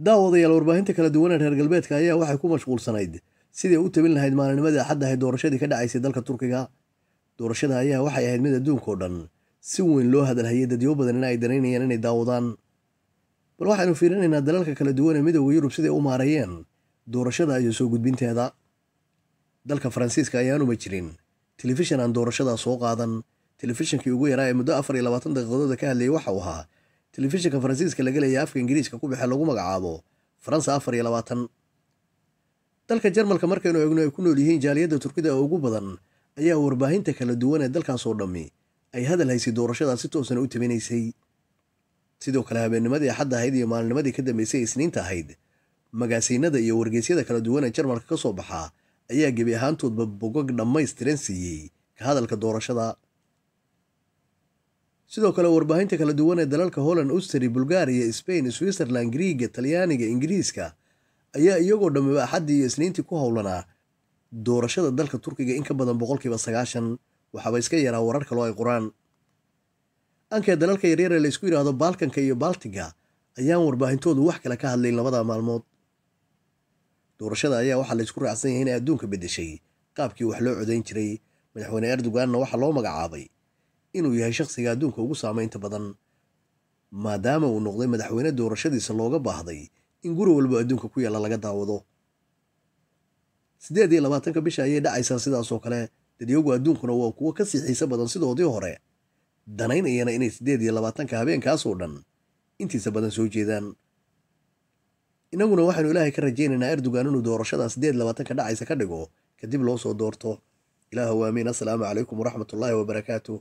daawadayaal warbaahinta kala duwan ee reer galbeedka ayaa waxay ku mashquulsanayd siday u tabin lahayd maalinimadii axadda ahay doorashadii ka dhacaysay dalka turkiga doorashada ayaa waxay ahayd mid adduunka adduunkao dhan si weyn loo hadalhayay dadyo in ay danaynayaan inay daawadaan bal waxaynu fiirinaynaa dalalka kala duwan ee midooda yurub siday u maareeyeen doorashada iyo soo gudbinteeda dalka faransiiska ayaanuba jirin telefishan aan doorashadaa soo qaadan telefishankii ugu yaraa ee muddo afar iyo labaatan daqiiqadooda ka hadlayay waxa waxau ahaa telefishinka faransiiska la gelaya afka ingiriiska ku bixe lagu magacaabo faransa afar iyo labaatan dalka jarmalka markaynu eegno ay ku nool yihiin jaaliyadda turkida ee ugu badan ayaa warbaahinta kala duwan ee dalkaasoo dhammi ay hadal haysay doorashadaas si toosna u tabinaysay sidoo kale habeennimadii axadda ahayd iyo maalinimadii ka dambeysay isniinta ahayd magaasiinada iyo wargeysyada kala duwan ee jarmalka ka soo baxaa ayaa gebi ahaantoodba bogog dhammaystiran siiyey ka hadalka doorashada sidoo kale warbaahinta kala duwan ee dalalka holland austri bulgaariya sbain switzerland griiga talyaaniga ingiriiska ayaa iyagoo dhammaba axaddii iyo isniintii ku howlanaa doorashada dalka turkiga in ka badan boqolkiiba sagaashan waxaaba iska yaraa warar kaloo ay qoraan ankee dalalka yaryar ee laysku yidhaahdo baalkanka iyo baltiga ayaan warbaahintoodu wax kale ka hadlayn labada maalmood doorashada ayaa waxaa laysku raacsan yahay inay adduunka beddeshay qaabkii wax loo codayn jiray madaxweyne erdoganna waxaa loo magacaabay inuu yahay shakhsiga adduunka ugu saameynta badan maadaama uu noqday madaxweyne doorashadiisa looga baahday in guri walba adduunka ku yaala laga daawado sideed iyo labaatanka bisha ayay dhacaysaa sidaasoo kale dadyagu adduunkuna waa kuwo ka sii xiise badan sidoodii hore danaynayana inay sideed iyo labaatanka habeenkaasoo dhan intiisa badan soo jeedaan inaguna waxaynu ilaahay ka rajaynaynaa erdogan inuu doorashadaa siddeed labaatanka dhacaysa ka dhigo kadib loo soo doorto ilaahu aamiin assalaamu calaykum waraxmatullaahi wabarakaatu